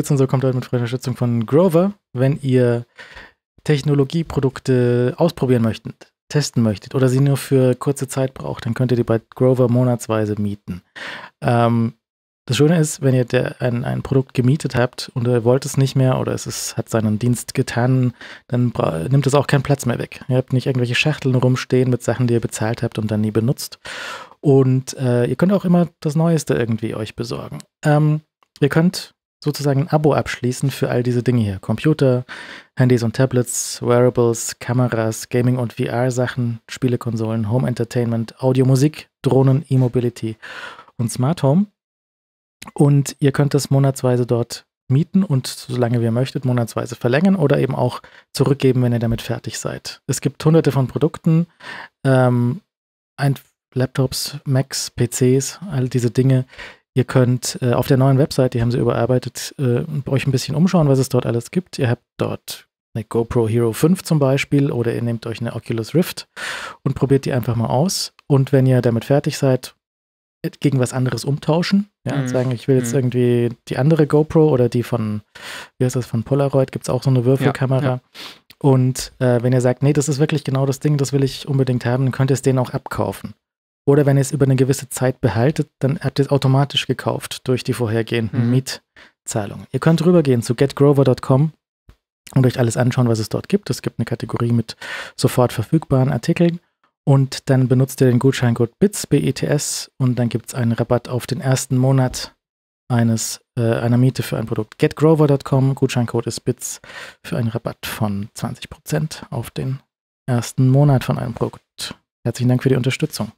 Witz und so kommt halt mit freier Unterstützung von Grover. Wenn ihr Technologieprodukte ausprobieren möchtet, testen möchtet oder sie nur für kurze Zeit braucht, dann könnt ihr die bei Grover monatsweise mieten. Ähm, das Schöne ist, wenn ihr der, ein, ein Produkt gemietet habt und ihr wollt es nicht mehr oder es ist, hat seinen Dienst getan, dann nimmt es auch keinen Platz mehr weg. Ihr habt nicht irgendwelche Schachteln rumstehen mit Sachen, die ihr bezahlt habt und dann nie benutzt. Und äh, ihr könnt auch immer das Neueste irgendwie euch besorgen. Ähm, ihr könnt sozusagen ein Abo abschließen für all diese Dinge hier. Computer, Handys und Tablets, Wearables, Kameras, Gaming- und VR-Sachen, Spielekonsolen, Home Entertainment, Audio, Musik, Drohnen, E-Mobility und Smart Home. Und ihr könnt das monatsweise dort mieten und solange ihr möchtet, monatsweise verlängern oder eben auch zurückgeben, wenn ihr damit fertig seid. Es gibt hunderte von Produkten, ähm, Laptops, Macs, PCs, all diese Dinge, Ihr könnt äh, auf der neuen Website, die haben sie überarbeitet, äh, euch ein bisschen umschauen, was es dort alles gibt. Ihr habt dort eine GoPro Hero 5 zum Beispiel oder ihr nehmt euch eine Oculus Rift und probiert die einfach mal aus. Und wenn ihr damit fertig seid, gegen was anderes umtauschen. Ja, mhm. sagen, ich will jetzt mhm. irgendwie die andere GoPro oder die von, wie heißt das, von Polaroid, gibt es auch so eine Würfelkamera. Ja, ja. Und äh, wenn ihr sagt, nee, das ist wirklich genau das Ding, das will ich unbedingt haben, dann könnt ihr es denen auch abkaufen. Oder wenn ihr es über eine gewisse Zeit behaltet, dann habt ihr es automatisch gekauft durch die vorhergehenden mhm. Mietzahlungen. Ihr könnt rübergehen zu getgrover.com und euch alles anschauen, was es dort gibt. Es gibt eine Kategorie mit sofort verfügbaren Artikeln und dann benutzt ihr den Gutscheincode BITS, BETS und dann gibt es einen Rabatt auf den ersten Monat eines, äh, einer Miete für ein Produkt. Getgrover.com, Gutscheincode ist BITS für einen Rabatt von 20% auf den ersten Monat von einem Produkt. Herzlichen Dank für die Unterstützung.